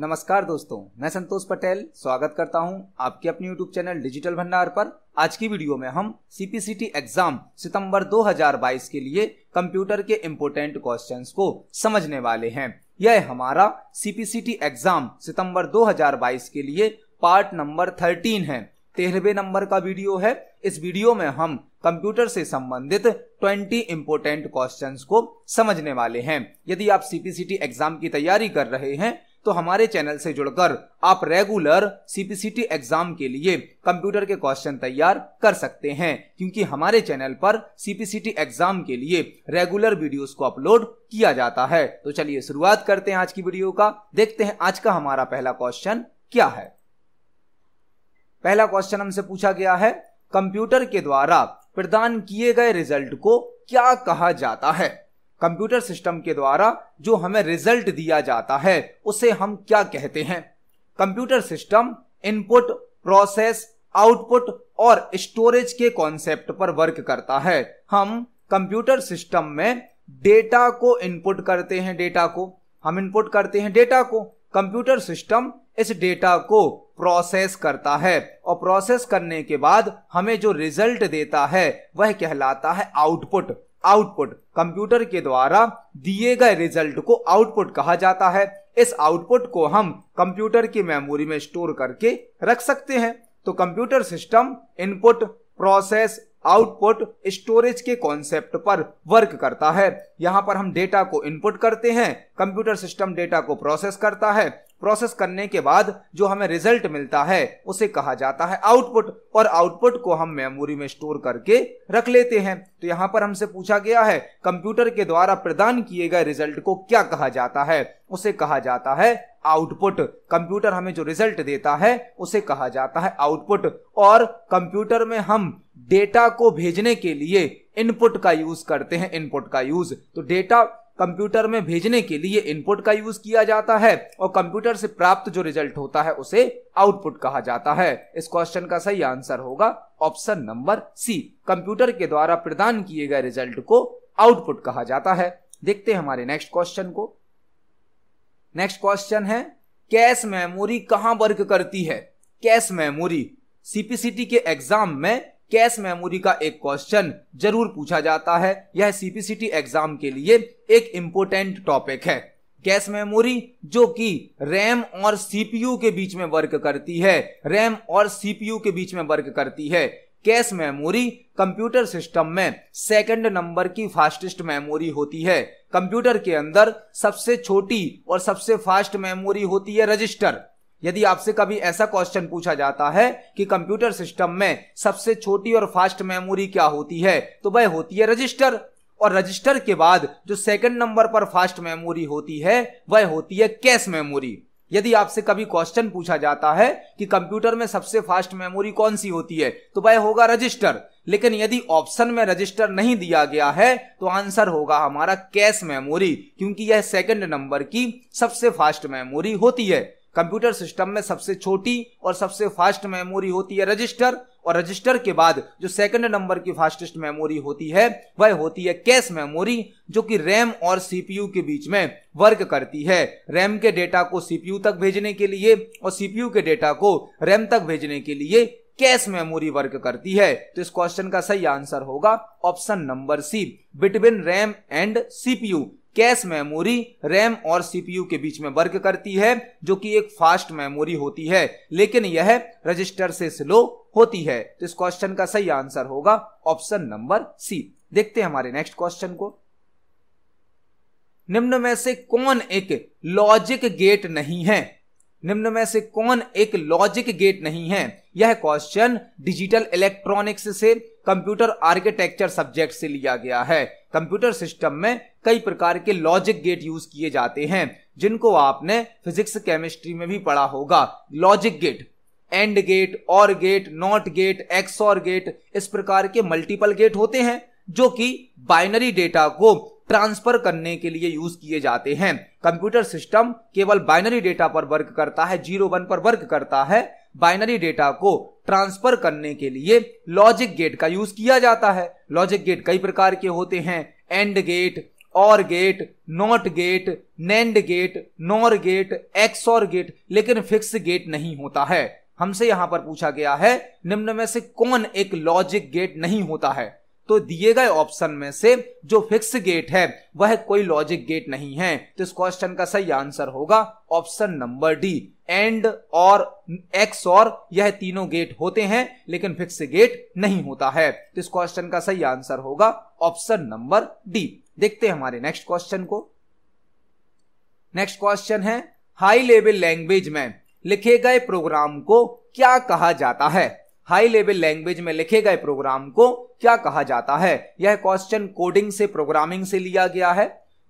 नमस्कार दोस्तों मैं संतोष पटेल स्वागत करता हूं आपके अपने यूट्यूब चैनल डिजिटल भंडार पर आज की वीडियो में हम सीपीसीटी एग्जाम सितंबर 2022 के लिए कंप्यूटर के इम्पोर्टेंट क्वेश्चंस को समझने वाले हैं यह हमारा सीपीसीटी एग्जाम सितंबर 2022 के लिए पार्ट नंबर 13 है तेरहवे नंबर का वीडियो है इस वीडियो में हम कंप्यूटर से संबंधित 20 इम्पोर्टेंट क्वेश्चंस को समझने वाले हैं यदि आप सीपीसीटी एग्जाम की तैयारी कर रहे हैं तो हमारे चैनल से जुड़कर आप रेगुलर सीपीसीटी एग्जाम के लिए कंप्यूटर के क्वेश्चन तैयार कर सकते हैं क्योंकि हमारे चैनल पर सीपीसीटी एग्जाम के लिए रेगुलर वीडियोस को अपलोड किया जाता है तो चलिए शुरुआत करते हैं आज की वीडियो का देखते हैं आज का हमारा पहला क्वेश्चन क्या है पहला क्वेश्चन हमसे पूछा गया है कंप्यूटर के द्वारा प्रदान किए गए रिजल्ट को क्या कहा जाता है कंप्यूटर सिस्टम के द्वारा जो हमें रिजल्ट दिया जाता है उसे हम क्या कहते हैं computer system input process output और स्टोरेज के कॉन्सेप्ट पर वर्क करता है हम कंप्यूटर सिस्टम में डेटा को इनपुट करते हैं डेटा को हम इनपुट करते हैं डेटा को कंप्यूटर सिस्टम इस डेटा को प्रोसेस करता है और प्रोसेस करने के बाद हमें जो रिजल्ट देता है वह कहलाता है आउटपुट आउटपुट कंप्यूटर के द्वारा दिए गए रिजल्ट को आउटपुट कहा जाता है इस आउटपुट को हम कंप्यूटर की मेमोरी में स्टोर करके रख सकते हैं तो computer system input process output storage के कॉन्सेप्ट पर वर्क करता है यहाँ पर हम डेटा को इनपुट करते हैं कंप्यूटर सिस्टम डेटा को प्रोसेस करता है प्रोसेस करने के बाद जो हमें रिजल्ट मिलता है उसे कहा जाता है आउटपुट और आउटपुट को हम मेमोरी में स्टोर करके रख लेते हैं तो यहां पर हमसे पूछा गया है कंप्यूटर के द्वारा प्रदान किए गए रिजल्ट को क्या कहा जाता है उसे कहा जाता है आउटपुट कंप्यूटर हमें जो रिजल्ट देता है उसे कहा जाता है आउटपुट और कंप्यूटर में हम डेटा को भेजने के लिए इनपुट का यूज करते हैं इनपुट का यूज तो डेटा कंप्यूटर में भेजने के लिए इनपुट का यूज किया जाता है और कंप्यूटर से प्राप्त जो रिजल्ट होता है उसे आउटपुट कहा जाता है इस क्वेश्चन का सही आंसर होगा ऑप्शन नंबर सी कंप्यूटर के द्वारा प्रदान किए गए रिजल्ट को आउटपुट कहा जाता है देखते हैं हमारे नेक्स्ट क्वेश्चन को नेक्स्ट क्वेश्चन है कैश मेमोरी कहां वर्क करती है कैश मेमोरी सीपीसीटी के एग्जाम में कैश मेमोरी का एक क्वेश्चन जरूर पूछा जाता है यह सीपीसीटी एग्जाम के लिए एक इम्पोर्टेंट टॉपिक है कैश मेमोरी जो कि रैम और सीपीयू के बीच में वर्क करती है रैम और सीपीयू के बीच में वर्क करती है कैश मेमोरी कंप्यूटर सिस्टम में सेकंड नंबर की फास्टेस्ट मेमोरी होती है कंप्यूटर के अंदर सबसे छोटी और सबसे फास्ट मेमोरी होती है रजिस्टर यदि आपसे कभी ऐसा क्वेश्चन पूछा जाता है कि कंप्यूटर सिस्टम में सबसे छोटी और फास्ट मेमोरी क्या होती है तो वह होती है रजिस्टर और रजिस्टर के बाद जो सेकंड नंबर पर फास्ट मेमोरी होती है वह होती है कैश मेमोरी यदि आपसे कभी क्वेश्चन पूछा जाता है कि कंप्यूटर में सबसे फास्ट मेमोरी कौन सी होती है तो वह होगा रजिस्टर लेकिन यदि ऑप्शन में रजिस्टर नहीं दिया गया है तो आंसर होगा हमारा कैश मेमोरी क्योंकि यह सेकंड नंबर की सबसे फास्ट मेमोरी होती है कंप्यूटर सिस्टम में सबसे छोटी और सबसे फास्ट मेमोरी होती है रजिस्टर और रजिस्टर के बाद जो सेकंड नंबर की फास्टेस्ट मेमोरी होती है वह होती है कैश मेमोरी जो कि रैम और सीपीयू के बीच में वर्क करती है रैम के डेटा को सीपीयू तक भेजने के लिए और सीपीयू के डेटा को रैम तक भेजने के लिए कैश मेमोरी वर्क करती है तो इस क्वेश्चन का सही आंसर होगा option number C between RAM and CPU cache memory RAM और सीपीयू के बीच में वर्क करती है जो कि एक फास्ट मेमोरी होती है लेकिन यह रजिस्टर से स्लो होती है तो इस क्वेश्चन का सही आंसर होगा ऑप्शन नंबर सी देखते हैं हमारे नेक्स्ट क्वेश्चन को निम्न में से कौन एक लॉजिक गेट नहीं है निम्न में से कौन एक लॉजिक गेट नहीं है यह क्वेश्चन डिजिटल इलेक्ट्रॉनिक्स से कंप्यूटर आर्किटेक्चर सब्जेक्ट से लिया गया है कंप्यूटर सिस्टम में कई प्रकार के लॉजिक गेट यूज किए जाते हैं जिनको आपने फिजिक्स केमिस्ट्री में भी पढ़ा होगा logic gate and gate or gate not gate XOR gate इस प्रकार के मल्टीपल गेट होते हैं जो कि बाइनरी डेटा को ट्रांसफर करने के लिए यूज किए जाते हैं कंप्यूटर सिस्टम केवल बाइनरी डेटा पर वर्क करता है जीरो वन पर वर्क करता है बाइनरी डेटा को ट्रांसफर करने के लिए लॉजिक गेट का यूज किया जाता है लॉजिक गेट कई प्रकार के होते हैं and gate or gate not gate NAND gate NOR gate XOR gate लेकिन फिक्स गेट नहीं होता है हमसे यहां पर पूछा गया है निम्न में से कौन एक लॉजिक गेट नहीं होता है तो दिए गए ऑप्शन में से जो फिक्स गेट है वह कोई लॉजिक गेट नहीं है तो इस क्वेश्चन का सही आंसर होगा option number D and or XOR यह तीनों गेट होते हैं लेकिन फिक्स गेट नहीं होता है तो इस क्वेश्चन का सही आंसर होगा ऑप्शन नंबर डी देखते हैं हमारे नेक्स्ट क्वेश्चन को नेक्स्ट क्वेश्चन है हाई लेवल लैंग्वेज में लिखे गए प्रोग्राम को क्या कहा जाता है हाई लेवल लैंग्वेज में लिखे गए प्रोग्राम को क्या कहा जाता है यह क्वेश्चन कोडिंग से प्रोग्रामिंग से लिया गया है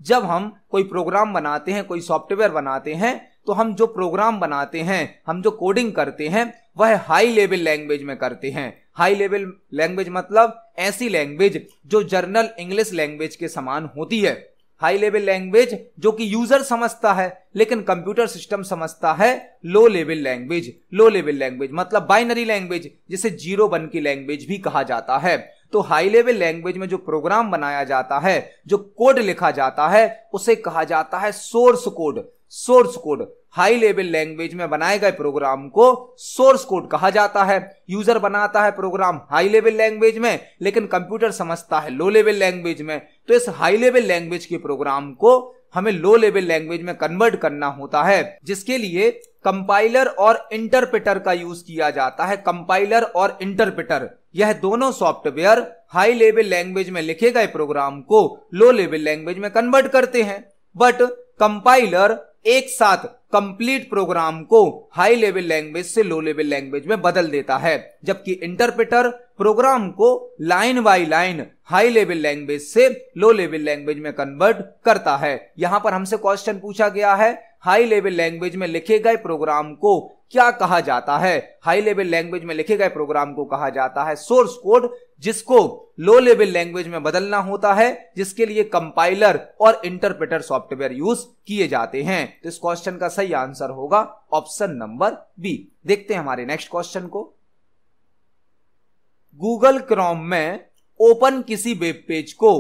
जब हम कोई प्रोग्राम बनाते हैं कोई सॉफ्टवेयर बनाते हैं तो हम जो प्रोग्राम बनाते हैं हम जो कोडिंग करते हैं वह हाई लेवल लैंग्वेज में करते हैं हाई लेवल लैंग्वेज मतलब ऐसी लैंग्वेज जो जर्नल इंग्लिश लैंग्वेज के समान होती है हाई लेवल लैंग्वेज जो कि यूजर समझता है लेकिन कंप्यूटर सिस्टम समझता है low level language low level language मतलब बाइनरी लैंग्वेज जिसे जीरो वन की लैंग्वेज भी कहा जाता है तो हाई लेवल लैंग्वेज में जो प्रोग्राम बनाया जाता है जो कोड लिखा जाता है उसे कहा जाता है source code source code high level language में बनाए गए प्रोग्राम को सोर्स कोड कहा जाता है यूजर बनाता है प्रोग्राम हाई लेवल लैंग्वेज में लेकिन कंप्यूटर समझता है लो लेवल लैंग्वेज में तो इस हाई लेवल लैंग्वेज के प्रोग्राम को हमें लो लेवल लैंग्वेज में कन्वर्ट करना होता है जिसके लिए कंपाइलर और इंटरप्रेटर का यूज किया जाता है कंपाइलर और इंटरप्रेटर यह दोनों सॉफ्टवेयर हाई लेवल लैंग्वेज में लिखे गए प्रोग्राम को लो लेवल लैंग्वेज में कन्वर्ट करते हैं बट कंपाइलर एक साथ कंप्लीट प्रोग्राम को हाई लेवल लैंग्वेज से लो लेवल लैंग्वेज में बदल देता है जबकि इंटरप्रेटर प्रोग्राम को line by line high level language से लो लेवल लैंग्वेज में कन्वर्ट करता है यहां पर हमसे क्वेश्चन पूछा गया है हाई लेवल लैंग्वेज में लिखे गए प्रोग्राम को क्या कहा जाता है हाई लेवल लैंग्वेज में लिखे गए प्रोग्राम को कहा जाता है सोर्स कोड जिसको लो लेवल लैंग्वेज में बदलना होता है जिसके लिए कंपाइलर और इंटरप्रेटर सॉफ्टवेयर यूज किए जाते हैं तो इस क्वेश्चन का सही आंसर होगा ऑप्शन नंबर बी देखते हैं हमारे नेक्स्ट क्वेश्चन को गूगल क्रोम में ओपन किसी वेब पेज को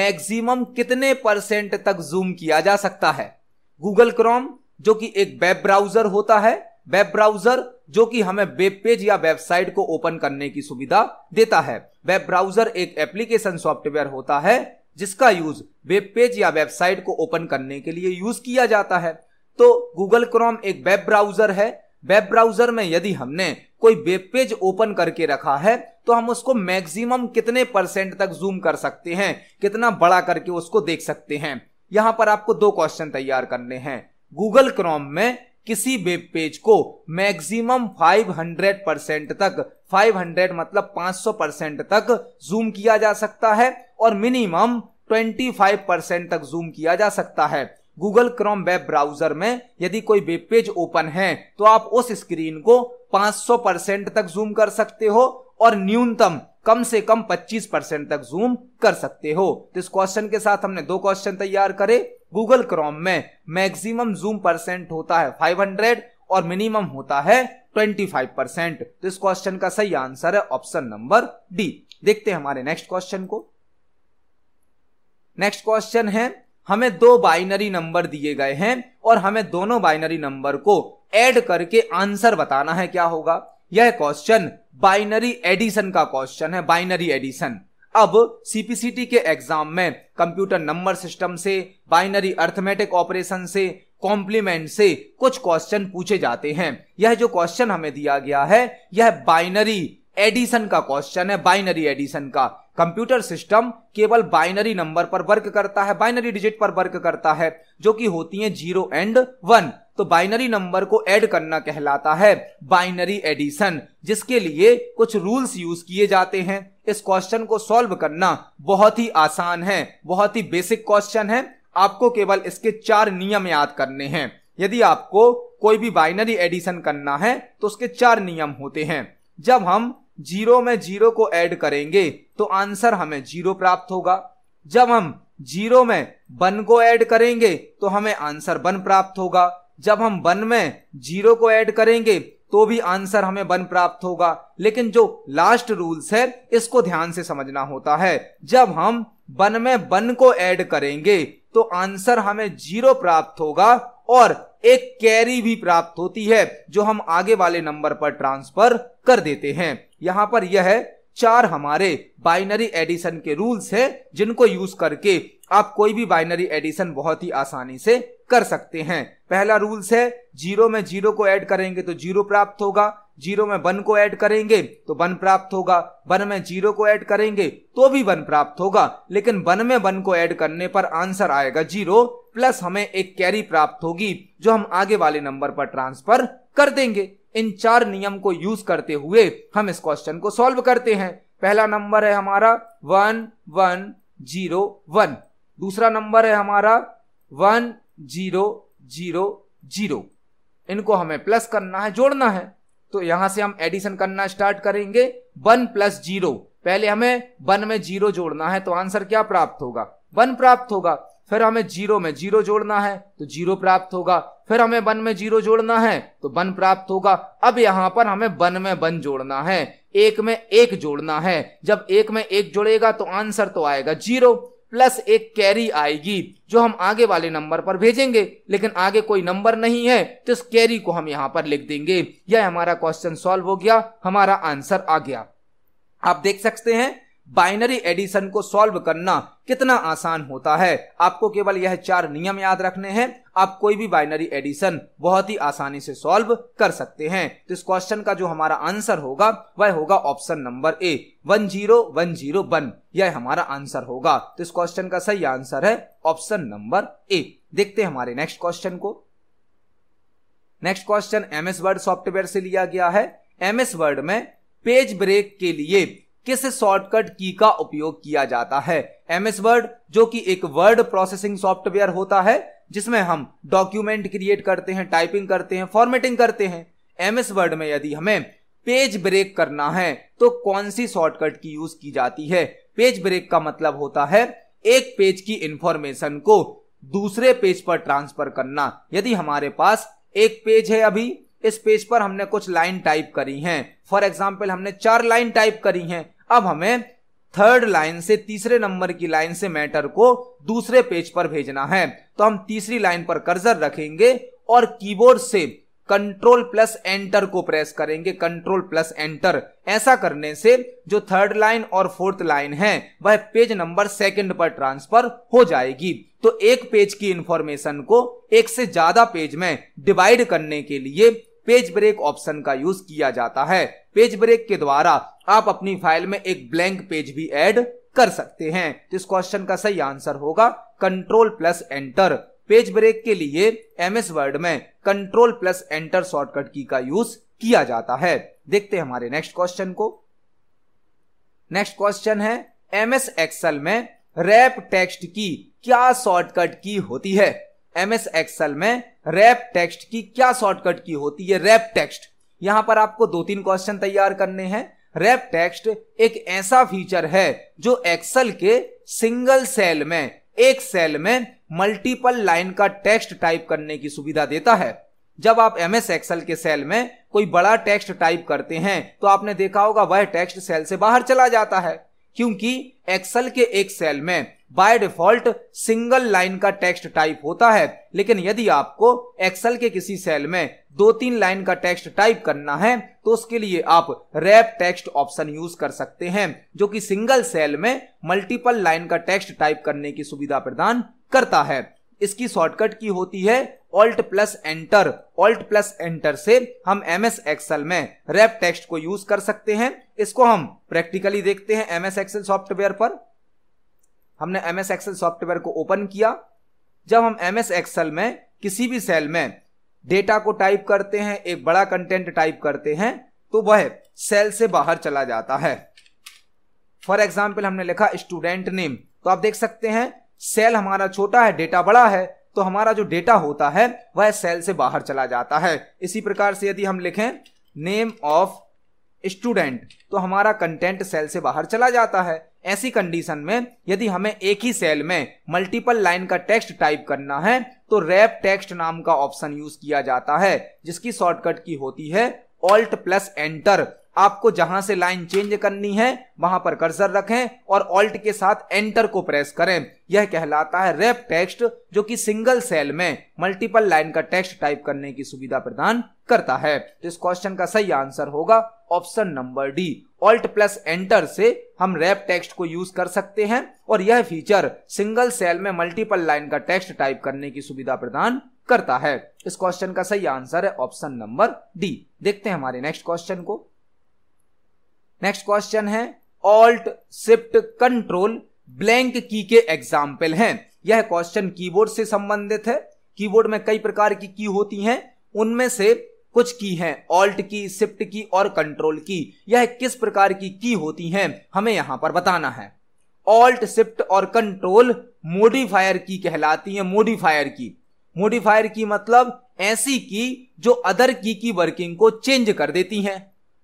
मैक्सिमम कितने परसेंट तक जूम किया जा सकता है गूगल क्रोम जो कि एक वेब ब्राउजर होता है वेब ब्राउजर जो कि हमें वेब पेज या वेबसाइट को ओपन करने की सुविधा देता है वेब ब्राउजर एक एप्लीकेशन सॉफ्टवेयर होता है जिसका यूज वेब पेज या वेबसाइट को ओपन करने के लिए यूज किया जाता है तो गूगल क्रोम एक वेब ब्राउजर है वेब ब्राउजर में यदि हमने कोई वेब पेज ओपन करके रखा है तो हम उसको मैक्सिमम कितने परसेंट तक जूम कर सकते हैं कितना बड़ा करके उसको देख सकते हैं यहां पर आपको दो क्वेश्चन तैयार करने हैं गूगल क्रोम में किसी वेब पेज को मैक्सिमम 500 परसेंट तक 500 मतलब 500 परसेंट तक जूम किया जा सकता है और मिनिमम 25 परसेंट तक जूम किया जा सकता है गूगल क्रोम वेब ब्राउजर में यदि कोई वेब पेज ओपन है तो आप उस स्क्रीन को 500 परसेंट तक जूम कर सकते हो और न्यूनतम कम से कम 25 परसेंट तक जूम कर सकते हो तो इस क्वेश्चन के साथ हमने दो क्वेश्चन तैयार करे गूगल क्रोम में मैक्सिमम जूम परसेंट होता है 500 और मिनिमम होता है 25 परसेंट तो इस क्वेश्चन का सही आंसर है ऑप्शन नंबर डी देखते हैं हमारे नेक्स्ट क्वेश्चन को नेक्स्ट क्वेश्चन है हमें दो बाइनरी नंबर दिए गए हैं और हमें दोनों बाइनरी नंबर को ऐड करके आंसर बताना है क्या होगा यह क्वेश्चन बाइनरी एडिशन का क्वेश्चन है बाइनरी एडिशन अब सीपीसीटी के एग्जाम में कंप्यूटर नंबर सिस्टम से बाइनरी अर्थमेटिक ऑपरेशन से कॉम्प्लीमेंट से कुछ क्वेश्चन पूछे जाते हैं यह जो क्वेश्चन हमें दिया गया है यह बाइनरी एडिशन का क्वेश्चन है बाइनरी एडिशन का कंप्यूटर सिस्टम केवल बाइनरी नंबर पर वर्क करता है बाइनरी डिजिट पर वर्क करता है जो कि होती है जीरो एंड वन तो बाइनरी नंबर को ऐड करना कहलाता है बाइनरी एडिशन जिसके लिए कुछ रूल्स यूज किए जाते हैं इस क्वेश्चन को सॉल्व करना बहुत ही आसान है बहुत ही बेसिक क्वेश्चन है आपको केवल इसके चार नियम याद करने हैं यदि आपको कोई भी बाइनरी एडिशन करना है तो उसके चार नियम होते हैं जब हम जीरो में जीरो को ऐड करेंगे तो आंसर हमें जीरो प्राप्त होगा जब हम जीरो में वन को ऐड करेंगे तो हमें आंसर वन प्राप्त होगा जब हम वन में जीरो को ऐड करेंगे तो भी आंसर हमें वन प्राप्त होगा लेकिन जो लास्ट रूल्स है इसको ध्यान से समझना होता है जब हम वन में वन को ऐड करेंगे तो आंसर हमें जीरो प्राप्त होगा और एक कैरी भी प्राप्त होती है जो हम आगे वाले नंबर पर ट्रांसफर कर देते हैं यहां पर यह है चार हमारे बाइनरी एडिशन के रूल्स हैं जिनको यूज करके आप कोई भी बाइनरी एडिशन बहुत ही आसानी से कर सकते हैं पहला रूल्स है जीरो में जीरो को ऐड करेंगे तो जीरो प्राप्त होगा जीरो में वन को ऐड करेंगे तो वन प्राप्त होगा वन में जीरो को ऐड करेंगे तो भी वन प्राप्त होगा लेकिन वन में वन को ऐड करने पर आंसर आएगा जीरो प्लस हमें एक कैरी प्राप्त होगी जो हम आगे वाले नंबर पर ट्रांसफर कर देंगे इन चार नियम को यूज करते हुए हम इस क्वेश्चन को सॉल्व करते हैं पहला नंबर है हमारा वन वन जीरो वन दूसरा नंबर है हमारा वन जीरो जीरो जीरो इनको हमें प्लस करना है जोड़ना है तो यहां से हम एडिशन करना स्टार्ट करेंगे वन प्लस जीरो पहले हमें वन में जीरो जोड़ना है तो आंसर क्या प्राप्त होगा वन प्राप्त होगा फिर हमें जीरो में जीरो जोड़ना है तो जीरो प्राप्त होगा फिर हमें वन में जीरो जोड़ना है तो वन प्राप्त होगा अब यहां पर हमें वन में वन जोड़ना है एक में एक जोड़ना है जब एक में एक जोड़ेगा तो आंसर तो आएगा जीरो प्लस एक कैरी आएगी जो हम आगे वाले नंबर पर भेजेंगे लेकिन आगे कोई नंबर नहीं है तो इस कैरी को हम यहाँ पर लिख देंगे यह हमारा क्वेश्चन सॉल्व हो गया हमारा आंसर आ गया आप देख सकते हैं बाइनरी एडिशन को सॉल्व करना कितना आसान होता है आपको केवल यह चार नियम याद रखने हैं आप कोई भी बाइनरी एडिशन बहुत ही आसानी से सॉल्व कर सकते हैं तो इस क्वेश्चन का जो हमारा आंसर होगा वह होगा option number A one zero one zero one यह हमारा आंसर होगा तो इस क्वेश्चन का सही आंसर है ऑप्शन नंबर ए देखते हैं हमारे नेक्स्ट क्वेश्चन को next question M S Word software से लिया गया है एमएस वर्ड में पेज ब्रेक के लिए किस शॉर्टकट की का उपयोग किया जाता है एमएस वर्ड जो कि एक वर्ड प्रोसेसिंग सॉफ्टवेयर होता है जिसमें हम डॉक्यूमेंट क्रिएट करते हैं टाइपिंग करते हैं फॉर्मेटिंग करते हैं एमएस वर्ड में यदि हमें पेज ब्रेक करना है तो कौन सी शॉर्टकट की यूज की जाती है पेज ब्रेक का मतलब होता है एक पेज की इंफॉर्मेशन को दूसरे पेज पर ट्रांसफर करना यदि हमारे पास एक पेज है अभी इस पेज पर हमने कुछ लाइन टाइप करी हैं फॉर एग्जाम्पल हमने चार लाइन टाइप करी हैं अब हमें थर्ड लाइन से तीसरे नंबर की लाइन से मैटर को दूसरे पेज पर भेजना है तो हम तीसरी लाइन पर कर्जर रखेंगे और कीबोर्ड से कंट्रोल प्लस एंटर को प्रेस करेंगे कंट्रोल प्लस एंटर ऐसा करने से जो थर्ड लाइन और फोर्थ लाइन है वह पेज नंबर सेकंड पर ट्रांसफर हो जाएगी तो एक पेज की इंफॉर्मेशन को एक से ज्यादा पेज में डिवाइड करने के लिए पेज ब्रेक ऑप्शन का यूज किया जाता है पेज ब्रेक के द्वारा आप अपनी फाइल में एक ब्लैंक पेज भी ऐड कर सकते हैं तो इस क्वेश्चन का सही आंसर होगा control plus enter page break के लिए एम एस वर्ड में कंट्रोल प्लस एंटर शॉर्टकट की का यूज किया जाता है देखते हैं हमारे नेक्स्ट क्वेश्चन को नेक्स्ट क्वेश्चन है एम एस एक्सएल में रैप टेक्स्ट की क्या शॉर्टकट की होती है एम एस एक्सएल में रैप टेक्स्ट की क्या शॉर्टकट की होती है रैप टेक्स्ट यहां पर आपको दो तीन क्वेश्चन तैयार करने हैं रैप टेक्स्ट एक ऐसा फीचर है जो एक्सेल के सिंगल सेल में एक सेल में मल्टीपल लाइन का टेक्स्ट टाइप करने की सुविधा देता है जब आप एम एस एक्सएल के सेल में कोई बड़ा टेक्स्ट टाइप करते हैं तो आपने देखा होगा वह टेक्स्ट सेल से बाहर चला जाता है क्योंकि एक्सेल के एक सेल में बाय डिफॉल्ट सिंगल लाइन का टेक्स्ट टाइप होता है लेकिन यदि आपको एक्सेल के किसी सेल में दो तीन लाइन का टेक्स्ट टाइप करना है तो उसके लिए आप रैप टेक्स्ट ऑप्शन यूज कर सकते हैं जो कि सिंगल सेल में मल्टीपल लाइन का टेक्स्ट टाइप करने की सुविधा प्रदान करता है इसकी शॉर्टकट की होती है alt plus enter alt plus enter से हम एम एस एक्सएल में रैप टेक्स्ट को यूज कर सकते हैं इसको हम प्रैक्टिकली देखते हैं एम एस एक्सएल सॉफ्टवेयर पर हमने एम एस एक्सएल सॉफ्टवेयर को ओपन किया जब हम एम एस एक्सएल में किसी भी सेल में डेटा को टाइप करते हैं एक बड़ा कंटेंट टाइप करते हैं तो वह सेल से बाहर चला जाता है फॉर एग्जाम्पल हमने लिखा स्टूडेंट नेम तो आप देख सकते हैं सेल हमारा छोटा है डेटा बड़ा है तो हमारा जो डेटा होता है वह सेल से बाहर चला जाता है इसी प्रकार से यदि हम लिखें नेम ऑफ स्टूडेंट तो हमारा कंटेंट सेल से बाहर चला जाता है ऐसी कंडीशन में यदि हमें एक ही सेल में मल्टीपल लाइन का टेक्स्ट टाइप करना है तो रैप टेक्स्ट नाम का ऑप्शन यूज किया जाता है जिसकी शॉर्टकट की होती है ऑल्ट प्लस एंटर आपको जहां से लाइन चेंज करनी है वहां पर कर्जर रखें और ऑल्ट के साथ एंटर को प्रेस करें यह कहलाता है रेप टेक्स्ट जो कि सिंगल सेल में मल्टीपल लाइन का टेक्स्ट टाइप करने की सुविधा प्रदान करता है तो इस क्वेश्चन का सही आंसर होगा option number D alt plus enter से हम रैप टेक्स्ट को यूज कर सकते हैं और यह फीचर सिंगल सेल में मल्टीपल लाइन का टेक्स्ट टाइप करने की सुविधा प्रदान करता है इस क्वेश्चन का सही आंसर है ऑप्शन नंबर डी देखते हैं हमारे नेक्स्ट क्वेश्चन को नेक्स्ट क्वेश्चन है alt shift control blank key के एग्जाम्पल हैं यह क्वेश्चन कीबोर्ड से संबंधित है कीबोर्ड में कई प्रकार की की होती हैं उनमें से कुछ की हैं ऑल्ट की शिफ्ट की और कंट्रोल की यह किस प्रकार की की होती हैं हमें यहां पर बताना है ऑल्ट शिफ्ट और कंट्रोल मोडिफायर की कहलाती है मोडिफायर की मोडिफायर की मतलब ऐसी की जो अदर की की वर्किंग को चेंज कर देती हैं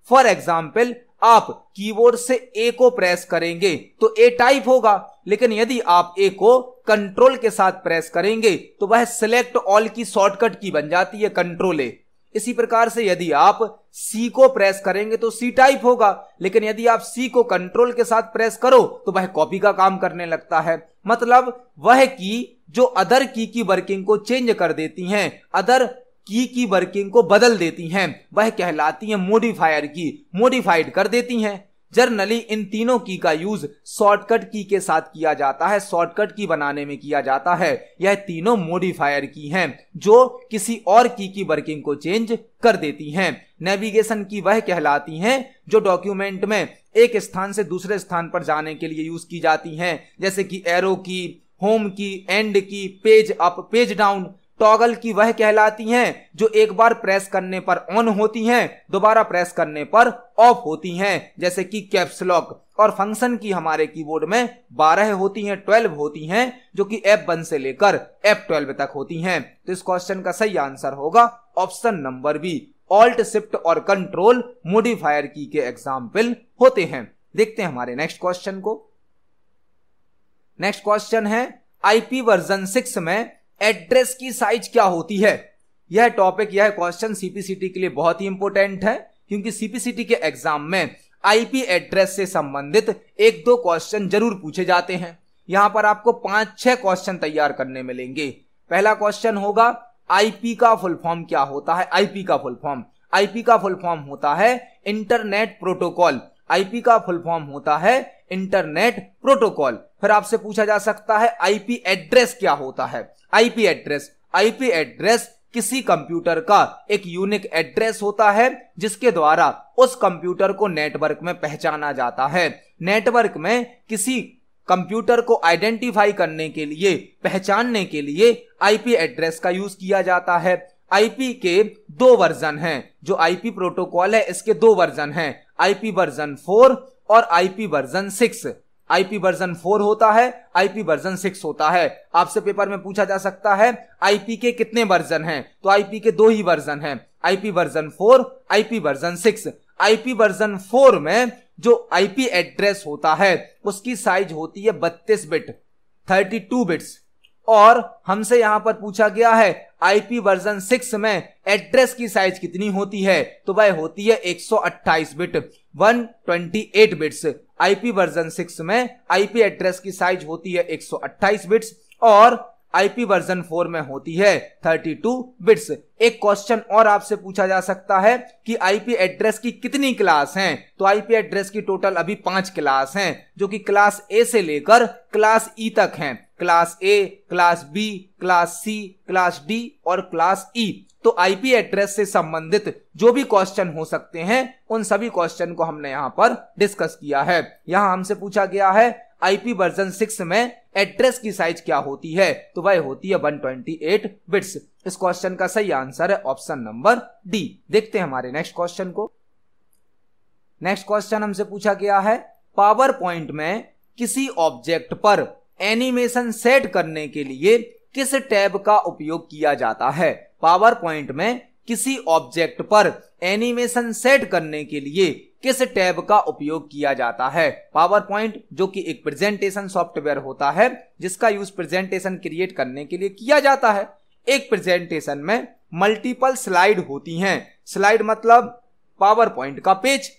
फॉर एग्जाम्पल आप कीबोर्ड से ए को प्रेस करेंगे तो ए टाइप होगा लेकिन यदि आप ए को कंट्रोल के साथ प्रेस करेंगे तो वह सिलेक्ट ऑल की शॉर्टकट की बन जाती है कंट्रोल ए इसी प्रकार से यदि आप सी को प्रेस करेंगे तो सी टाइप होगा लेकिन यदि आप सी को कंट्रोल के साथ प्रेस करो तो वह कॉपी का काम करने लगता है मतलब वह की जो अदर की की वर्किंग को चेंज कर देती हैं अदर की की वर्किंग को बदल देती हैं वह कहलाती हैं मोडिफायर की मोडिफाइड कर देती हैं जर्नली इन तीनों की का यूज शॉर्टकट की के साथ किया जाता है शॉर्टकट की बनाने में किया जाता है यह तीनों मोडिफायर की हैं जो किसी और की की वर्किंग को चेंज कर देती हैं नेविगेशन की वह कहलाती हैं जो डॉक्यूमेंट में एक स्थान से दूसरे स्थान पर जाने के लिए यूज की जाती हैं जैसे कि एरो की home key end key page up page down toggle key वह कहलाती हैं जो एक बार प्रेस करने पर ऑन होती हैं दोबारा प्रेस करने पर ऑफ होती हैं जैसे कि कैप्सलॉक और फंक्शन की हमारे कीबोर्ड में बारह होती हैं ट्वेल्व होती हैं जो कि एफ वन से लेकर एफ ट्वेल्व तक होती हैं तो इस क्वेश्चन का सही आंसर होगा option number B alt shift और कंट्रोल मोडिफायर की के एग्जाम्पल होते हैं देखते हैं हमारे नेक्स्ट क्वेश्चन को नेक्स्ट क्वेश्चन है आईपी वर्जन सिक्स में एड्रेस की साइज क्या होती है यह टॉपिक यह क्वेश्चन सीपीसीटी के लिए बहुत ही इंपॉर्टेंट है क्योंकि सीपीसीटी के एग्जाम में आईपी एड्रेस से संबंधित एक दो क्वेश्चन जरूर पूछे जाते हैं यहां पर आपको पांच छह क्वेश्चन तैयार करने मिलेंगे पहला क्वेश्चन होगा आईपी का फुल फॉर्म क्या होता है आईपी का फुल फॉर्म आईपी का फुल फॉर्म होता है इंटरनेट प्रोटोकॉल आईपी का फुल फॉर्म होता है इंटरनेट प्रोटोकॉल फिर आपसे पूछा जा सकता है आईपी एड्रेस क्या होता है आईपी एड्रेस आईपी एड्रेस किसी कंप्यूटर का एक यूनिक एड्रेस होता है जिसके द्वारा उस कंप्यूटर को नेटवर्क में पहचाना जाता है नेटवर्क में किसी कंप्यूटर को आइडेंटिफाई करने के लिए पहचानने के लिए आईपी एड्रेस का यूज किया जाता है आईपी के दो वर्जन हैं जो आईपी प्रोटोकॉल है इसके दो वर्जन हैं आईपी वर्जन फोर और IP version six IP version four होता है आईपी वर्जन सिक्स होता है आपसे पेपर में पूछा जा सकता है आईपी के कितने वर्जन हैं तो आईपी के दो ही वर्जन हैं IP version four IP version six IP version four में जो आईपी एड्रेस होता है उसकी साइज होती है बत्तीस बिट थर्टी टू बिट्स और हमसे यहां पर पूछा गया है आईपी वर्जन सिक्स में एड्रेस की साइज कितनी होती है तो वह होती है 128 bit 128 bits IP version six में आईपी एड्रेस की साइज होती है 128 बिट्स और आईपी वर्जन 4 में होती है 32 बिट्स एक क्वेश्चन और आपसे पूछा जा सकता है कि आईपी एड्रेस की कितनी क्लास हैं तो आईपी एड्रेस की टोटल अभी पांच क्लास हैं जो कि क्लास ए से लेकर क्लास ई e तक हैं class A class B class C class D और क्लास ई e। तो आईपी एड्रेस से संबंधित जो भी क्वेश्चन हो सकते हैं उन सभी क्वेश्चन को हमने यहाँ पर डिस्कस किया है यहाँ हमसे पूछा गया है आईपी वर्जन सिक्स में एड्रेस की साइज क्या होती है तो वह होती है 128 बिट्स इस क्वेश्चन का सही आंसर है ऑप्शन नंबर डी देखते हैं हमारे नेक्स्ट क्वेश्चन को नेक्स्ट क्वेश्चन हमसे पूछा गया है पावर पॉइंट में किसी ऑब्जेक्ट पर एनिमेशन सेट करने के लिए किस टैब का उपयोग किया जाता है पावर पॉइंट में किसी ऑब्जेक्ट पर एनिमेशन सेट करने के लिए किस टैब का उपयोग किया जाता है पावर पॉइंट जो कि एक प्रेजेंटेशन सॉफ्टवेयर होता है जिसका यूज प्रेजेंटेशन क्रिएट करने के लिए किया जाता है एक प्रेजेंटेशन में मल्टीपल स्लाइड होती हैं स्लाइड मतलब पावर पॉइंट का पेज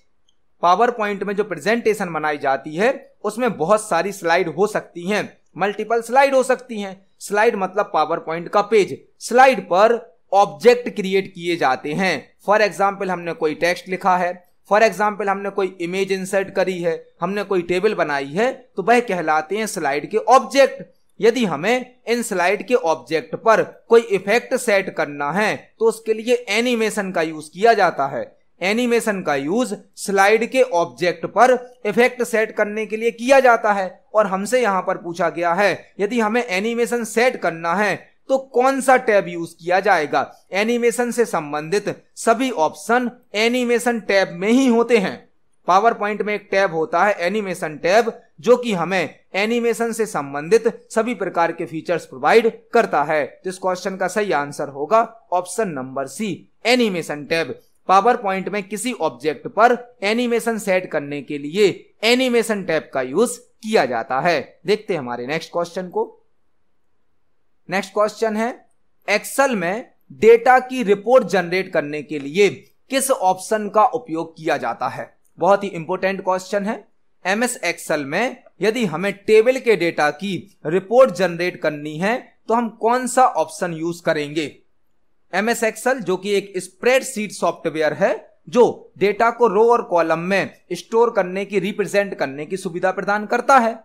पावर पॉइंट में जो प्रेजेंटेशन बनाई जाती है उसमें बहुत सारी स्लाइड हो सकती हैं मल्टीपल स्लाइड हो सकती हैं स्लाइड मतलब पावर पॉइंट का पेज स्लाइड पर ऑब्जेक्ट क्रिएट किए जाते हैं फॉर एग्जाम्पल हमने कोई टेक्स्ट लिखा है फॉर एग्जाम्पल हमने कोई इमेज इंसर्ट करी है हमने कोई टेबल बनाई है तो वह कहलाते हैं स्लाइड के ऑब्जेक्ट यदि हमें इन स्लाइड के ऑब्जेक्ट पर कोई इफेक्ट सेट करना है तो उसके लिए एनिमेशन का यूज किया जाता है एनिमेशन का यूज स्लाइड के ऑब्जेक्ट पर इफेक्ट सेट करने के लिए किया जाता है और हमसे यहां पर पूछा गया है यदि हमें एनिमेशन सेट करना है तो कौन सा टैब यूज किया जाएगा एनिमेशन से संबंधित सभी ऑप्शन एनिमेशन टैब में ही होते हैं पावर पॉइंट में एक टैब होता है एनिमेशन टैब जो कि हमें एनिमेशन से संबंधित सभी प्रकार के फीचर्स प्रोवाइड करता है तो इस क्वेश्चन का सही आंसर होगा option number C animation tab PowerPoint में किसी ऑब्जेक्ट पर एनिमेशन सेट करने के लिए एनिमेशन टैब का यूज किया जाता है देखते हैं हमारे नेक्स्ट क्वेश्चन को नेक्स्ट क्वेश्चन है एक्सेल में डेटा की रिपोर्ट जनरेट करने के लिए किस ऑप्शन का उपयोग किया जाता है बहुत ही इंपॉर्टेंट क्वेश्चन है एम एस एक्सेल में यदि हमें टेबल के डेटा की रिपोर्ट जनरेट करनी है तो हम कौन सा ऑप्शन यूज करेंगे एम एस एक्सएल जो कि एक स्प्रेडशीट सॉफ्टवेयर है जो डेटा को रो और कॉलम में स्टोर करने की रिप्रेजेंट करने की सुविधा प्रदान करता है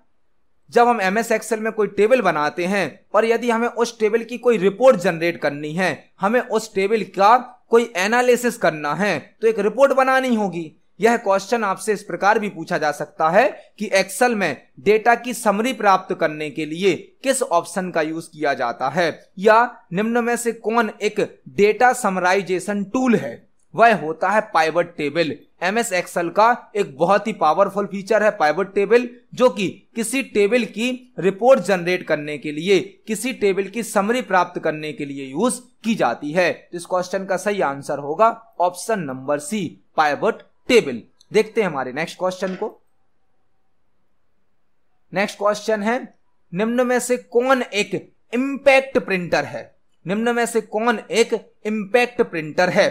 जब हम एम एस एक्सएल में कोई टेबल बनाते हैं और यदि हमें उस टेबल की कोई रिपोर्ट जनरेट करनी है हमें उस टेबल का कोई एनालिसिस करना है तो एक रिपोर्ट बनानी होगी यह क्वेश्चन आपसे इस प्रकार भी पूछा जा सकता है कि एक्सेल में डेटा की समरी प्राप्त करने के लिए किस ऑप्शन का यूज किया जाता है या निम्न में से कौन एक डेटा समराइजेशन टूल है वह होता है पाइवट टेबल एम एस एक्सएल का एक बहुत ही पावरफुल फीचर है पाइवट टेबल जो कि किसी टेबल की रिपोर्ट जनरेट करने के लिए किसी टेबल की समरी प्राप्त करने के लिए यूज की जाती है तो इस क्वेश्चन का सही आंसर होगा option number C pivot table देखते हैं हमारे नेक्स्ट क्वेश्चन को नेक्स्ट क्वेश्चन है निम्न में से कौन एक इंपैक्ट प्रिंटर है निम्न में से कौन एक इंपैक्ट प्रिंटर है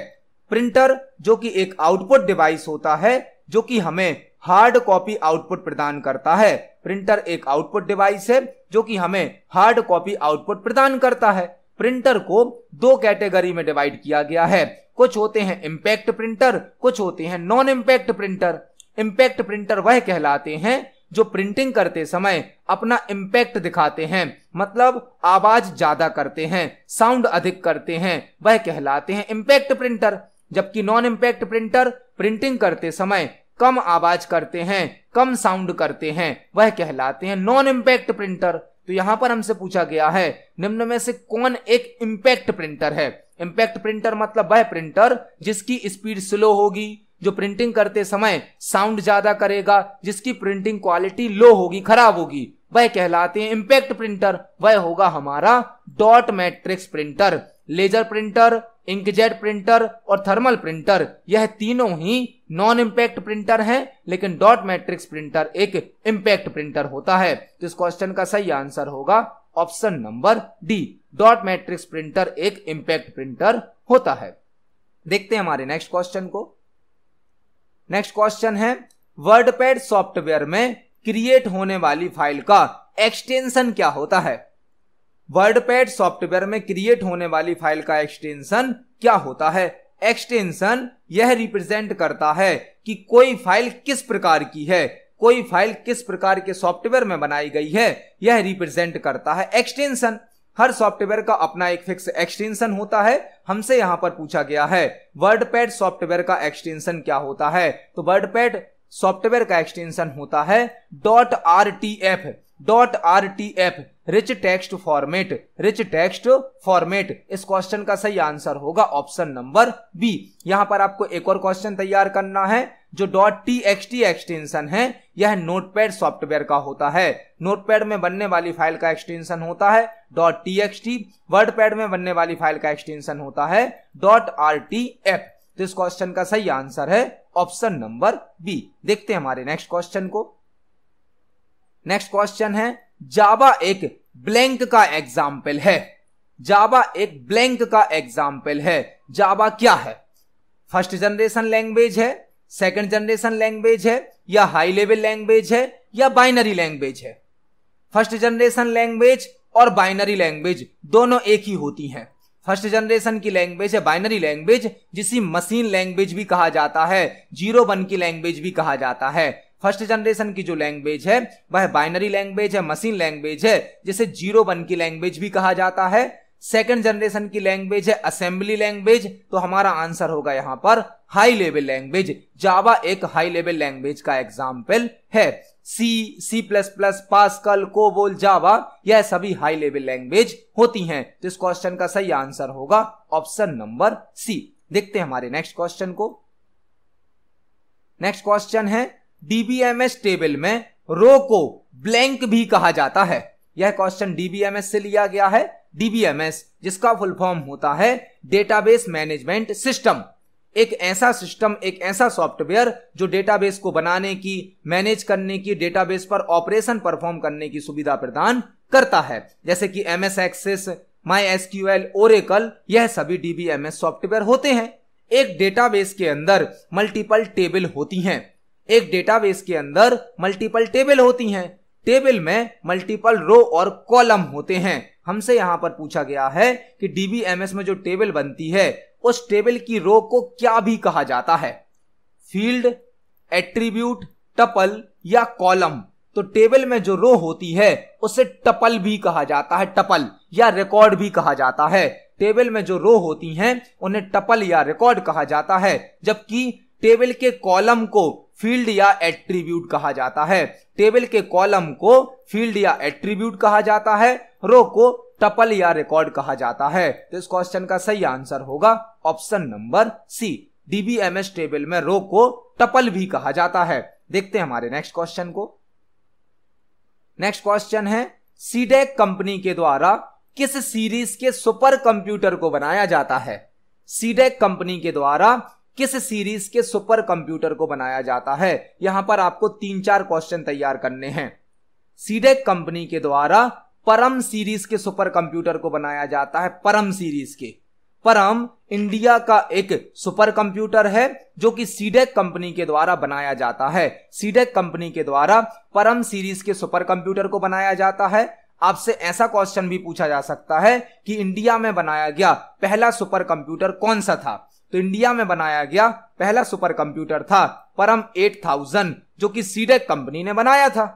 प्रिंटर जो कि एक आउटपुट डिवाइस होता है जो कि हमें हार्ड कॉपी आउटपुट प्रदान करता है प्रिंटर एक आउटपुट डिवाइस है जो कि हमें हार्ड कॉपी आउटपुट प्रदान करता है प्रिंटर को दो कैटेगरी में डिवाइड किया गया है कुछ होते हैं इम्पैक्ट प्रिंटर कुछ होते हैं non impact printer impact printer वह कहलाते हैं जो प्रिंटिंग करते समय अपना इम्पैक्ट दिखाते हैं मतलब आवाज ज्यादा करते हैं साउंड अधिक करते हैं वह कहलाते हैं इम्पैक्ट प्रिंटर जबकि नॉन इम्पैक्ट प्रिंटर प्रिंटिंग करते समय कम आवाज करते हैं कम साउंड करते हैं वह कहलाते हैं नॉन इम्पैक्ट प्रिंटर तो यहां पर हमसे पूछा गया है निम्न में से कौन एक इम्पैक्ट प्रिंटर है इम्पैक्ट प्रिंटर मतलब वह प्रिंटर जिसकी स्पीड स्लो होगी जो प्रिंटिंग करते समय साउंड ज्यादा करेगा जिसकी प्रिंटिंग क्वालिटी लो होगी खराब होगी वह कहलाते हैं इम्पैक्ट प्रिंटर वह होगा हमारा dot matrix printer laser printer inkjet printer और थर्मल प्रिंटर यह तीनों ही नॉन इम्पैक्ट प्रिंटर हैं लेकिन डॉट मैट्रिक्स प्रिंटर एक इम्पैक्ट प्रिंटर होता है तो इस क्वेश्चन का सही आंसर होगा option number D dot matrix printer एक इम्पैक्ट प्रिंटर होता है देखते हैं हमारे नेक्स्ट क्वेश्चन को नेक्स्ट क्वेश्चन है वर्डपैड सॉफ्टवेयर में क्रिएट होने वाली फाइल का एक्सटेंशन क्या होता है वर्डपैड सॉफ्टवेयर में क्रिएट होने वाली फाइल का एक्सटेंशन क्या होता है एक्सटेंशन यह रिप्रेजेंट करता है कि कोई फाइल किस प्रकार की है कोई फाइल किस प्रकार के सॉफ्टवेयर में बनाई गई है यह रिप्रेजेंट करता है एक्सटेंशन हर सॉफ्टवेयर का अपना एक फिक्स एक्सटेंशन होता है हमसे यहां पर पूछा गया है वर्डपैड सॉफ्टवेयर का एक्सटेंशन क्या होता है तो वर्डपैड सॉफ्टवेयर का एक्सटेंशन होता है dot R T F dot R T F rich text format rich text format इस क्वेश्चन का सही आंसर होगा ऑप्शन नंबर बी यहां पर आपको एक और क्वेश्चन तैयार करना है जो dot T X T extension है यह नोटपैड सॉफ्टवेयर का होता है नोटपैड में बनने वाली फाइल का एक्सटेंशन होता है dot T X T WordPad में बनने वाली फाइल का एक्सटेंशन होता है डॉट आर टी एफ तो इस क्वेश्चन का सही आंसर है ऑप्शन नंबर बी देखते हैं हमारे नेक्स्ट क्वेश्चन को नेक्स्ट क्वेश्चन है जावा एक ब्लैंक का एग्जाम्पल है जावा एक ब्लैंक का एग्जाम्पल है जावा क्या है फर्स्ट जनरेशन लैंग्वेज है सेकंड जनरेशन लैंग्वेज है या हाई लेवल लैंग्वेज है या बाइनरी लैंग्वेज है फर्स्ट जनरेशन लैंग्वेज और बाइनरी लैंग्वेज दोनों एक ही होती हैं फर्स्ट जनरेशन की लैंग्वेज है बाइनरी लैंग्वेज जिसे मशीन लैंग्वेज भी कहा जाता है जीरो वन की लैंग्वेज भी कहा जाता है फर्स्ट जनरेशन की जो लैंग्वेज है वह बाइनरी लैंग्वेज है मशीन लैंग्वेज है जिसे जीरो वन की लैंग्वेज भी कहा जाता है सेकेंड जनरेशन की लैंग्वेज है असेंबली लैंग्वेज तो हमारा आंसर होगा यहां पर हाई लेवल लैंग्वेज जावा एक हाई लेवल लैंग्वेज का एग्जाम्पल है सी सी प्लस प्लस को कोबोल जावा यह सभी हाई लेवल लैंग्वेज होती हैं तो इस क्वेश्चन का सही आंसर होगा ऑप्शन नंबर सी देखते हैं हमारे नेक्स्ट क्वेश्चन को नेक्स्ट क्वेश्चन है डीबीएमएस टेबल में रो को ब्लैंक भी कहा जाता है यह क्वेश्चन डीबीएमएस से लिया गया है डीबीएमएस जिसका फुल फॉर्म होता है डेटाबेस मैनेजमेंट सिस्टम एक ऐसा सिस्टम एक ऐसा सॉफ्टवेयर जो डेटाबेस को बनाने की मैनेज करने की डेटाबेस पर ऑपरेशन परफॉर्म करने की सुविधा प्रदान करता है जैसे कि एम एस एक्सेस माई एस क्यूएल ओरेकल यह सभी डीबीएमएस सॉफ्टवेयर होते हैं एक डेटाबेस के अंदर मल्टीपल टेबल होती हैं एक डेटाबेस के अंदर मल्टीपल टेबल होती हैं टेबल में मल्टीपल रो और कॉलम होते हैं हमसे यहाँ पर पूछा गया है कि डीबीएमएस में जो टेबल बनती है उस टेबल की रो को क्या भी कहा जाता है फील्ड एट्रीब्यूट टपल या कॉलम तो टेबल में जो रो होती है उसे टपल भी कहा जाता है टपल या रिकॉर्ड भी कहा जाता है टेबल में जो रो होती हैं उन्हें टपल या रिकॉर्ड कहा जाता है जबकि टेबल के कॉलम को फील्ड या एट्रीब्यूट कहा जाता है टेबल के कॉलम को फील्ड या एट्रीब्यूट कहा जाता है रो को टपल या रिकॉर्ड कहा जाता है तो इस क्वेश्चन का सही आंसर होगा option number C DBMS table में रो को टपल भी कहा जाता है देखते हैं हमारे नेक्स्ट क्वेश्चन को नेक्स्ट क्वेश्चन है सीडेक e कंपनी के द्वारा किस सीरीज के सुपर कंप्यूटर को बनाया जाता है सीडेक e कंपनी के द्वारा किस सीरीज के सुपर कंप्यूटर को बनाया जाता है यहां पर आपको तीन चार क्वेश्चन तैयार करने हैं सीडेक कंपनी e के द्वारा परम सीरीज के सुपर कंप्यूटर को बनाया जाता है परम सीरीज के परम इंडिया का एक सुपर कंप्यूटर है जो कि सीडेक कंपनी e के द्वारा बनाया जाता है सीडेक कंपनी e के द्वारा परम सीरीज के सुपर कंप्यूटर को बनाया जाता है आपसे ऐसा क्वेश्चन भी पूछा जा सकता है कि इंडिया में बनाया गया पहला सुपर कंप्यूटर कौन सा था तो इंडिया में बनाया गया पहला सुपर कंप्यूटर था परम 8000 जो कि सीडेक कंपनी ने बनाया था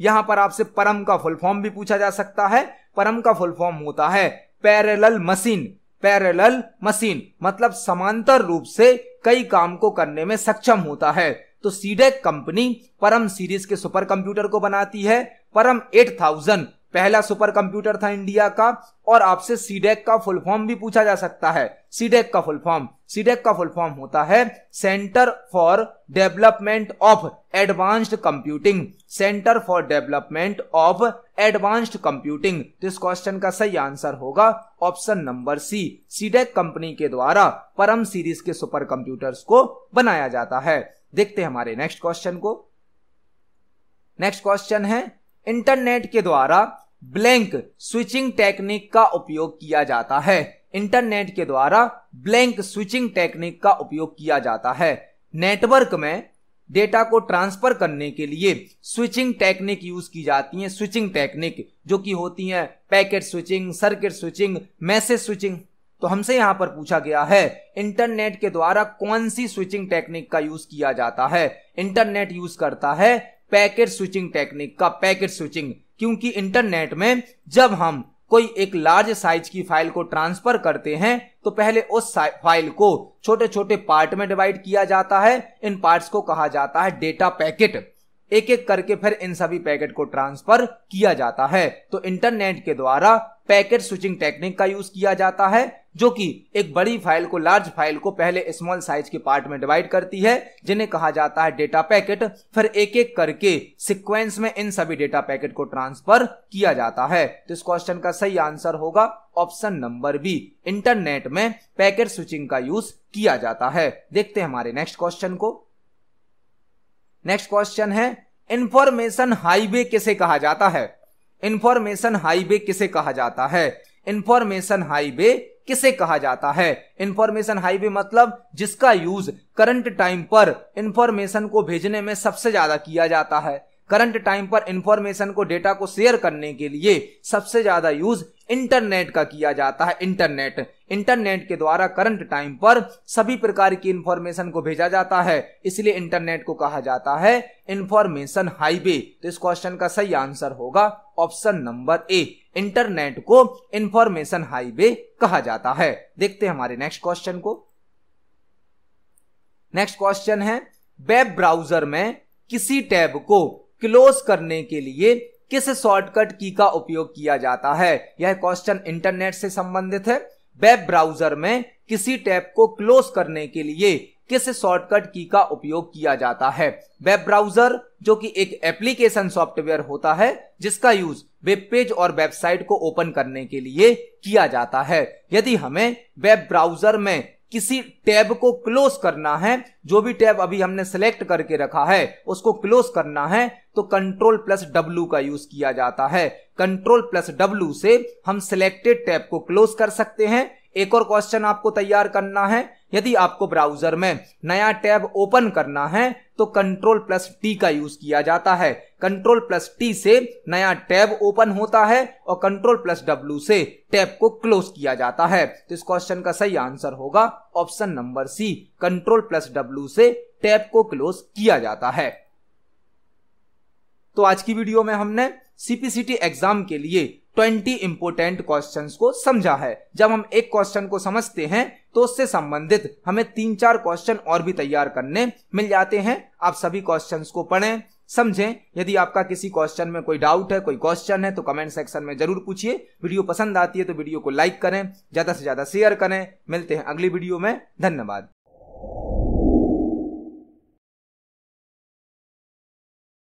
यहां पर आपसे परम का फुल फॉर्म भी पूछा जा सकता है परम का फुल फॉर्म होता है पैरेलल मशीन पैरेलल मशीन मतलब समांतर रूप से कई काम को करने में सक्षम होता है तो सीडेक कंपनी परम सीरीज के सुपर कंप्यूटर को बनाती है परम 8000 पहला सुपर कंप्यूटर था इंडिया का और आपसे सीडेक e का फुल फॉर्म भी पूछा जा सकता है सीडेक e का फुल फॉर्म सीडेक का फुल फॉर्म होता है centre for development of advanced computing centre for development of advanced computing इस क्वेश्चन का सही आंसर होगा option number C CDAC company के द्वारा परम सीरीज के सुपर कंप्यूटर्स को बनाया जाता है देखते हैं हमारे नेक्स्ट क्वेश्चन को नेक्स्ट क्वेश्चन है इंटरनेट के द्वारा ब्लैंक स्विचिंग टेक्निक का उपयोग किया जाता है इंटरनेट के द्वारा ब्लैंक स्विचिंग टेक्निक का उपयोग किया जाता है नेटवर्क में डेटा को ट्रांसफर करने के लिए स्विचिंग टेक्निक यूज की जाती है स्विचिंग टेक्निक जो कि होती है packet switching circuit switching message switching तो हमसे यहां पर पूछा गया है इंटरनेट के द्वारा कौन सी स्विचिंग टेक्निक का यूज किया जाता है इंटरनेट यूज करता है पैकेट स्विचिंग टेक्निक का पैकेट स्विचिंग क्योंकि इंटरनेट में जब हम कोई एक लार्ज साइज की फाइल को ट्रांसफर करते हैं तो पहले उस फाइल को छोटे छोटे पार्ट में डिवाइड किया जाता है इन पार्ट्स को कहा जाता है डेटा पैकेट एक एक करके फिर इन सभी पैकेट को ट्रांसफर किया जाता है तो इंटरनेट के द्वारा पैकेट स्विचिंग टेक्निक का यूज किया जाता है जो कि एक बड़ी फाइल को लार्ज फाइल को पहले स्मॉल साइज के पार्ट में डिवाइड करती है जिन्हें कहा जाता है डेटा पैकेट फिर एक एक करके सिक्वेंस में इन सभी डेटा पैकेट को ट्रांसफर किया जाता है तो इस क्वेश्चन का सही आंसर होगा ऑप्शन नंबर बी इंटरनेट में पैकेट स्विचिंग का यूज किया जाता है देखते हैं हमारे नेक्स्ट क्वेश्चन को नेक्स्ट क्वेश्चन है इंफॉर्मेशन हाईवे किसे कहा जाता है इंफॉर्मेशन हाईवे किसे कहा जाता है इंफॉर्मेशन हाईवे किसे कहा जाता है इंफॉर्मेशन हाईवे मतलब जिसका यूज करंट टाइम पर इंफॉर्मेशन को भेजने में सबसे ज्यादा किया जाता है करंट टाइम पर इंफॉर्मेशन को डेटा को शेयर करने के लिए सबसे ज्यादा यूज इंटरनेट का किया जाता है इंटरनेट इंटरनेट के द्वारा करंट टाइम पर सभी प्रकार की इंफॉर्मेशन को भेजा जाता है इसलिए इंटरनेट को कहा जाता है इंफॉर्मेशन हाईवे तो इस क्वेश्चन का सही आंसर होगा ऑप्शन नंबर ए इंटरनेट को इंफॉर्मेशन हाईवे कहा जाता है देखते हैं हमारे नेक्स्ट क्वेश्चन को नेक्स्ट क्वेश्चन है वेब ब्राउजर में किसी टैब को क्लोज करने के लिए किस शॉर्टकट की का उपयोग किया जाता है यह क्वेश्चन इंटरनेट से संबंधित है वेब ब्राउजर में किसी टैब को क्लोज करने के लिए किस शॉर्टकट की का उपयोग किया जाता है वेब ब्राउजर जो कि एक एप्लीकेशन सॉफ्टवेयर होता है जिसका यूज वेब पेज और वेबसाइट को ओपन करने के लिए किया जाता है यदि हमें वेब ब्राउजर में किसी टैब को क्लोज करना है जो भी टैब अभी हमने सेलेक्ट करके रखा है उसको क्लोज करना है तो कंट्रोल प्लस डब्लू का यूज किया जाता है कंट्रोल प्लस डब्ल्यू से हम सिलेक्टेड टैब को क्लोज कर सकते हैं एक और क्वेश्चन आपको तैयार करना है यदि आपको ब्राउजर में नया टैब ओपन करना है तो कंट्रोल प्लस टी का यूज किया जाता है कंट्रोल प्लस टी से नया टैब ओपन होता है और कंट्रोल प्लस डब्ल्यू से टैब को क्लोज किया जाता है तो इस क्वेश्चन का सही आंसर होगा option number C control plus W से टैब को क्लोज किया जाता है तो आज की वीडियो में हमने सीपीसीटी एग्जाम के लिए 20 इंपोर्टेंट क्वेश्चंस को समझा है जब हम एक क्वेश्चन को समझते हैं तो उससे संबंधित हमें तीन चार क्वेश्चन और भी तैयार करने मिल जाते हैं आप सभी क्वेश्चंस को पढ़ें समझें यदि आपका किसी क्वेश्चन में कोई डाउट है कोई क्वेश्चन है तो कमेंट सेक्शन में जरूर पूछिए वीडियो पसंद आती है तो वीडियो को लाइक करें ज़्यादा से ज़्यादा शेयर करें मिलते हैं अगली वीडियो में धन्यवाद